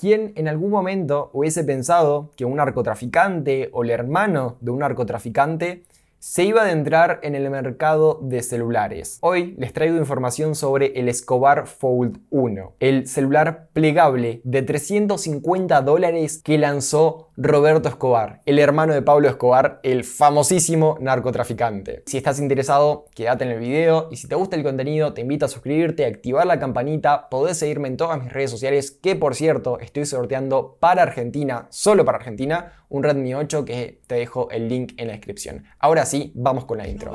¿Quién en algún momento hubiese pensado que un narcotraficante o el hermano de un narcotraficante se iba a adentrar en el mercado de celulares? Hoy les traigo información sobre el Escobar Fold 1, el celular plegable de 350 dólares que lanzó Roberto Escobar, el hermano de Pablo Escobar, el famosísimo narcotraficante. Si estás interesado, quédate en el video y si te gusta el contenido, te invito a suscribirte, activar la campanita, podés seguirme en todas mis redes sociales, que por cierto, estoy sorteando para Argentina, solo para Argentina, un Redmi 8 que te dejo el link en la descripción. Ahora sí, vamos con la intro.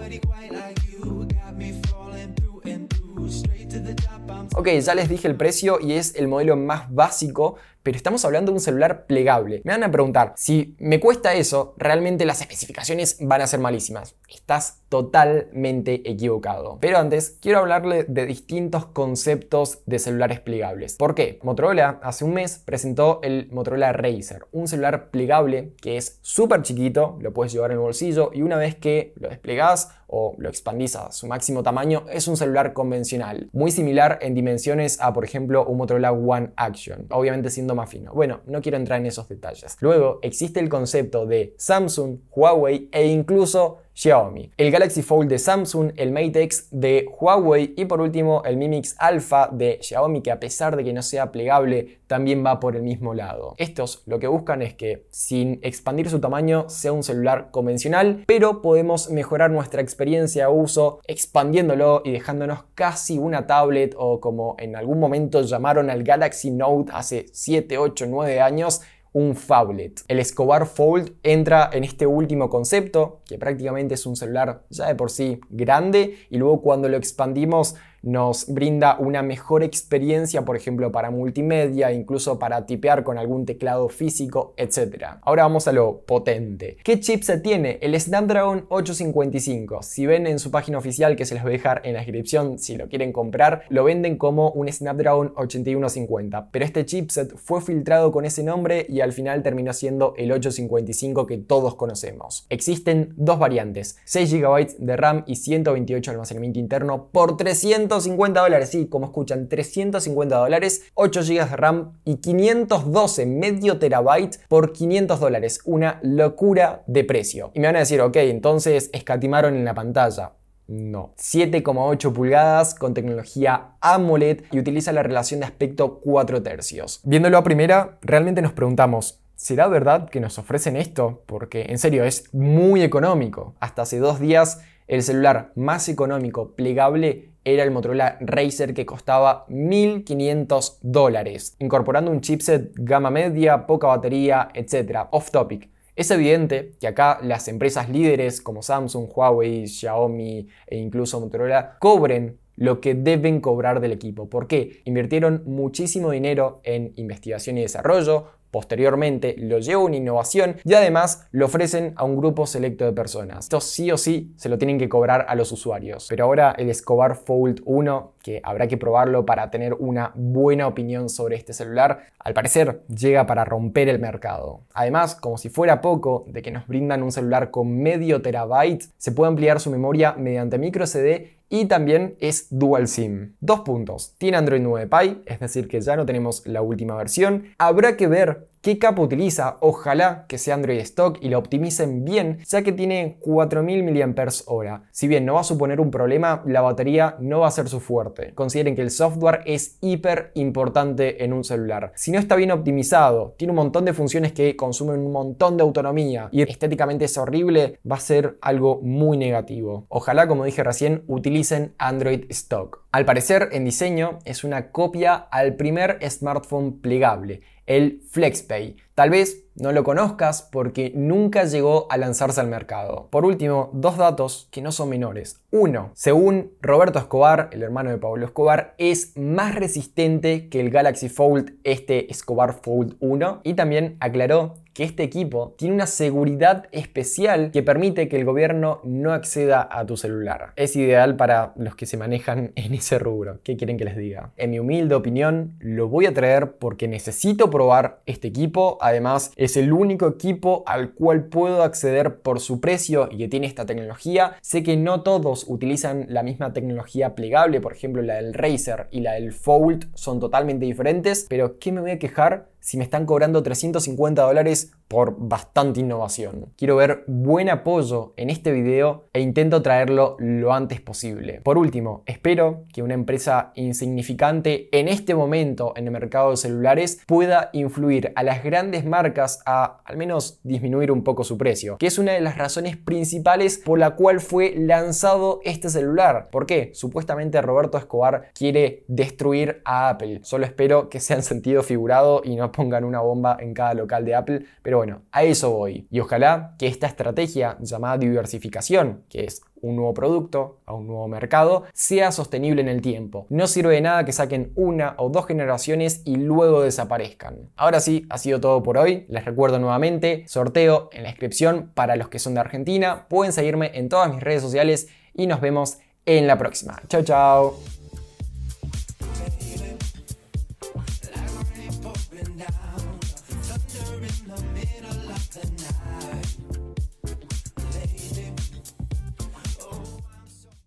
Ok, ya les dije el precio y es el modelo más básico, pero estamos hablando de un celular plegable. Me van a preguntar, si me cuesta eso, realmente las especificaciones van a ser malísimas. Estás totalmente equivocado. Pero antes, quiero hablarle de distintos conceptos de celulares plegables. ¿Por qué? Motorola hace un mes presentó el Motorola Razer, un celular plegable que es súper chiquito, lo puedes llevar en el bolsillo y una vez que lo desplegas o lo expandís a su máximo tamaño, es un celular convencional, muy similar en dimensiones a, por ejemplo, un Motorola One Action. Obviamente siendo más fino. Bueno, no quiero entrar en esos detalles. Luego existe el concepto de Samsung, Huawei e incluso Xiaomi, el Galaxy Fold de Samsung, el Mate X de Huawei y por último el Mimix Mix Alpha de Xiaomi que a pesar de que no sea plegable también va por el mismo lado. Estos lo que buscan es que sin expandir su tamaño sea un celular convencional, pero podemos mejorar nuestra experiencia de uso expandiéndolo y dejándonos casi una tablet o como en algún momento llamaron al Galaxy Note hace 7, 8, 9 años, un phablet. El Escobar Fold entra en este último concepto, que prácticamente es un celular ya de por sí grande, y luego cuando lo expandimos nos brinda una mejor experiencia, por ejemplo, para multimedia, incluso para tipear con algún teclado físico, etc. Ahora vamos a lo potente. ¿Qué chipset tiene? El Snapdragon 855. Si ven en su página oficial, que se les voy a dejar en la descripción si lo quieren comprar, lo venden como un Snapdragon 8150. Pero este chipset fue filtrado con ese nombre y al final terminó siendo el 855 que todos conocemos. Existen dos variantes, 6 GB de RAM y 128 de almacenamiento interno por 300 350 dólares, sí, como escuchan, 350 dólares, 8 GB de RAM y 512 medio terabyte por 500 dólares. Una locura de precio. Y me van a decir, ok, entonces escatimaron en la pantalla. No. 7,8 pulgadas con tecnología AMOLED y utiliza la relación de aspecto 4 tercios. Viéndolo a primera, realmente nos preguntamos, ¿será verdad que nos ofrecen esto? Porque en serio es muy económico. Hasta hace dos días el celular más económico plegable era el Motorola Racer que costaba 1.500 dólares, incorporando un chipset gama media, poca batería, etc. Off topic. Es evidente que acá las empresas líderes como Samsung, Huawei, Xiaomi e incluso Motorola cobren lo que deben cobrar del equipo. ¿Por qué? Invirtieron muchísimo dinero en investigación y desarrollo, posteriormente, lo lleva una innovación y además lo ofrecen a un grupo selecto de personas. Esto sí o sí se lo tienen que cobrar a los usuarios. Pero ahora el Escobar Fold 1 que habrá que probarlo para tener una buena opinión sobre este celular, al parecer llega para romper el mercado. Además, como si fuera poco de que nos brindan un celular con medio terabyte, se puede ampliar su memoria mediante micro CD y también es dual SIM. Dos puntos. Tiene Android 9 Pie, es decir, que ya no tenemos la última versión. Habrá que ver ¿Qué capa utiliza? Ojalá que sea Android Stock y lo optimicen bien, ya que tiene 4000 mAh. Si bien no va a suponer un problema, la batería no va a ser su fuerte. Consideren que el software es hiper importante en un celular. Si no está bien optimizado, tiene un montón de funciones que consumen un montón de autonomía y estéticamente es horrible, va a ser algo muy negativo. Ojalá, como dije recién, utilicen Android Stock. Al parecer, en diseño, es una copia al primer smartphone plegable, el FlexPen aí Tal vez no lo conozcas porque nunca llegó a lanzarse al mercado. Por último, dos datos que no son menores. Uno, según Roberto Escobar, el hermano de Pablo Escobar, es más resistente que el Galaxy Fold, este Escobar Fold 1. Y también aclaró que este equipo tiene una seguridad especial que permite que el gobierno no acceda a tu celular. Es ideal para los que se manejan en ese rubro. ¿Qué quieren que les diga? En mi humilde opinión, lo voy a traer porque necesito probar este equipo Además, es el único equipo al cual puedo acceder por su precio y que tiene esta tecnología. Sé que no todos utilizan la misma tecnología plegable, por ejemplo, la del Razer y la del Fold son totalmente diferentes, pero ¿qué me voy a quejar? si me están cobrando 350 dólares por bastante innovación. Quiero ver buen apoyo en este video e intento traerlo lo antes posible. Por último, espero que una empresa insignificante en este momento en el mercado de celulares pueda influir a las grandes marcas a al menos disminuir un poco su precio, que es una de las razones principales por la cual fue lanzado este celular. ¿Por qué? Supuestamente Roberto Escobar quiere destruir a Apple. Solo espero que sean sentido figurado y no pongan una bomba en cada local de Apple, pero bueno, a eso voy. Y ojalá que esta estrategia llamada diversificación, que es un nuevo producto, a un nuevo mercado, sea sostenible en el tiempo. No sirve de nada que saquen una o dos generaciones y luego desaparezcan. Ahora sí, ha sido todo por hoy. Les recuerdo nuevamente, sorteo en la descripción para los que son de Argentina. Pueden seguirme en todas mis redes sociales y nos vemos en la próxima. Chao, chao.